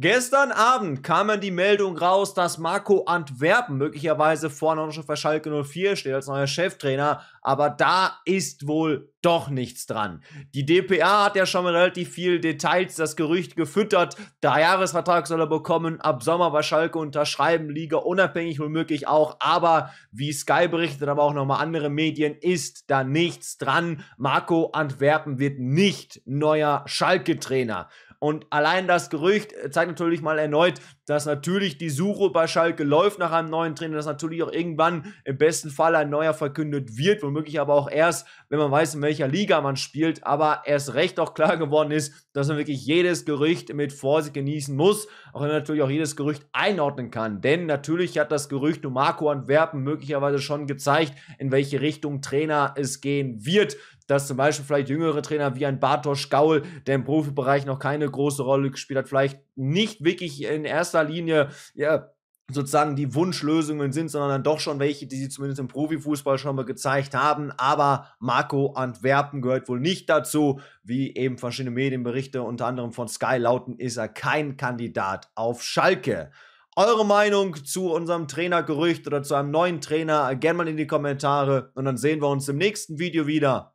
Gestern Abend kam dann die Meldung raus, dass Marco Antwerpen möglicherweise vorne noch schon für Schalke 04 steht als neuer Cheftrainer, aber da ist wohl doch nichts dran. Die DPA hat ja schon mit relativ viel Details das Gerücht gefüttert. Der Jahresvertrag soll er bekommen, ab Sommer bei Schalke unterschreiben, Liga unabhängig womöglich auch, aber wie Sky berichtet, aber auch nochmal andere Medien, ist da nichts dran. Marco Antwerpen wird nicht neuer Schalke-Trainer. Und allein das Gerücht zeigt natürlich mal erneut, dass natürlich die Suche bei Schalke läuft nach einem neuen Trainer, dass natürlich auch irgendwann im besten Fall ein neuer verkündet wird, womöglich aber auch erst, wenn man weiß, in welcher Liga man spielt, aber erst recht auch klar geworden ist, dass man wirklich jedes Gerücht mit Vorsicht genießen muss, auch wenn man natürlich auch jedes Gerücht einordnen kann, denn natürlich hat das Gerücht um Marco Antwerpen möglicherweise schon gezeigt, in welche Richtung Trainer es gehen wird dass zum Beispiel vielleicht jüngere Trainer wie ein Bartosz Gaul, der im Profibereich noch keine große Rolle gespielt hat, vielleicht nicht wirklich in erster Linie, ja, sozusagen die Wunschlösungen sind, sondern dann doch schon welche, die sie zumindest im Profifußball schon mal gezeigt haben. Aber Marco Antwerpen gehört wohl nicht dazu. Wie eben verschiedene Medienberichte, unter anderem von Sky lauten, ist er kein Kandidat auf Schalke. Eure Meinung zu unserem Trainergerücht oder zu einem neuen Trainer gerne mal in die Kommentare und dann sehen wir uns im nächsten Video wieder.